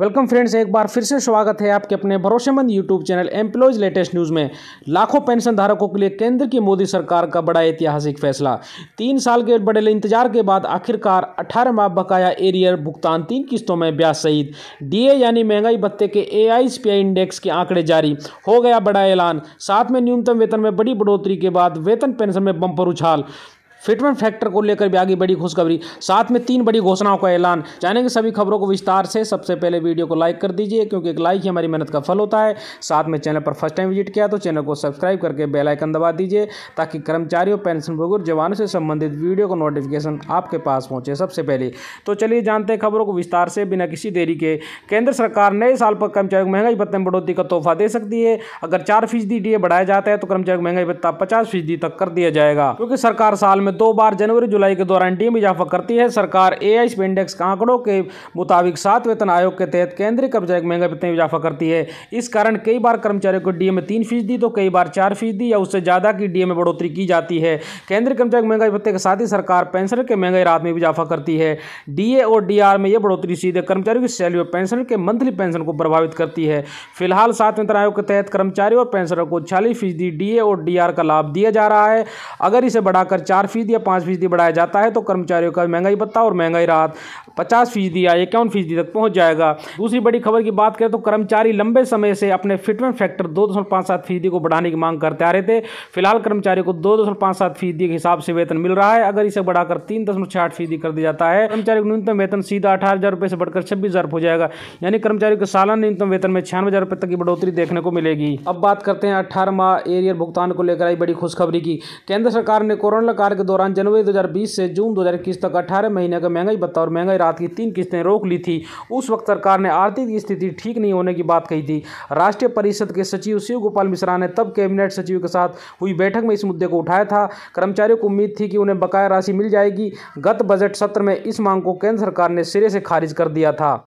welcome friends एक बार फिर से स्वागत है आपके अपने भरोसेमंद YouTube channel employees latest news में लाखों पेंशन धारकों के लिए केंद्र की मोदी सरकार का बड़ा ऐतिहासिक फैसला तीन साल के बड़े इंतजार के बाद आखिरकार 18 माह बकाया एरियर भुगतान तीन किस्तों में ब्याज सहित डीए यानी महंगाई भत्ते के ए इंडेक्स के आंकड़े जारी हो गया बड़ा ऐलान साथ में न्यूनतम वेतन में बड़ी बढ़ोतरी के बाद वेतन पेंशन में बम्पर उछाल फिटमेंट फैक्टर को लेकर भी आगे बड़ी खुशखबरी साथ में तीन बड़ी घोषणाओं का ऐलान जानेंगे सभी खबरों को विस्तार से सबसे पहले वीडियो को लाइक कर दीजिए क्योंकि एक लाइक ही हमारी मेहनत का फल होता है साथ में चैनल पर फर्स्ट टाइम विजिट किया तो चैनल को सब्सक्राइब करके बेलाइकन दबा दीजिए ताकि कर्मचारियों पेंशन भोग जवानों से संबंधित वीडियो का नोटिफिकेशन आपके पास पहुँचे सबसे पहले तो चलिए जानते हैं खबरों को विस्तार से बिना किसी देरी के केंद्र सरकार नए साल पर कर्मचारियों को महंगाई भत्ते में बढ़ोतरी का तोहफा दे सकती है अगर चार फीसदी डीए बढ़ाया जाता है तो कर्मचारियों को महंगाई भत्ता पचास फीसदी तक कर दिया जाएगा क्योंकि सरकार साल में में दो बार जनवरी जुलाई के दौरान टीम इजाफा करती है सरकार ए आई इंडेक्स का आंकड़ों के मुताबिक सात वेतन आयोग के तहत केंद्रीय कर्मचारी महंगा वेतन इजाफा करती है इस कारण कई बार कर्मचारियों को डी में तीन फीसदी तो कई बार चार फीसदी या उससे ज़्यादा की डी में बढ़ोतरी की जाती है केंद्रीय कर्मचारी महंगाई भत्ते के साथ ही सरकार पेंशन के महंगाई रात में इजाफा करती है डीए और डीआर में यह बढ़ोतरी सीधे कर्मचारियों की सैलरी और पेंशन के मंथली पेंशन को प्रभावित करती है फिलहाल सात वेतन आयोग के तहत कर्मचारी और पेंशनर को छियालीस फीसदी डीए और डी का लाभ दिया जा रहा है अगर इसे बढ़ाकर चार फीसदी फीसदी या पाँच फीसदी बढ़ाया जाता है तो कर्मचारियों का महंगाई भत्ता और महंगाई राहत पचास फीसदी या इक्यावन फीसदी तक पहुँच जाएगा दूसरी बड़ी खबर की बात करें तो कर्मचारी लंबे समय से अपने फिटमेंट फैक्टर दो दशमलव पाँच सात फीसदी को बढ़ाने की मांग करते आ रहे थे फिलहाल कर्मचारियों को दो दशमलव पाँच सात फीसदी के हिसाब से वेतन मिल रहा है अगर इसे बढ़ाकर तीन दशमलव छह आठ फीसदी कर दिया जाता है कर्मचारी का न्यूनतम वेतन सीधा अठारह हज़ार रुपये से बढ़कर छब्बीस हज़ार हो जाएगा यानी कर्मचारी के सालाना न्यूनतम वेतन में छियानवे हज़ार रुपये तक की बढ़ोतरी देखने को मिलेगी अब बात करते हैं अठारह माह एरियर भुगतान को लेकर आई बड़ी खुशखबरी की केंद्र सरकार ने कोरोना काल के के दौरान जनवरी 2020 से जून 2021 तक 18 महीने का महंगाई भत्ता और महंगाई रात की तीन किस्तें रोक ली थी उस वक्त सरकार ने आर्थिक स्थिति ठीक नहीं होने की बात कही थी राष्ट्रीय परिषद के सचिव शिव गोपाल मिश्रा ने तब कैबिनेट सचिव के साथ हुई बैठक में इस मुद्दे को उठाया था कर्मचारियों को उम्मीद थी कि उन्हें बकाया राशि मिल जाएगी गत बजट सत्र में इस मांग को केंद्र सरकार ने सिरे से खारिज कर दिया था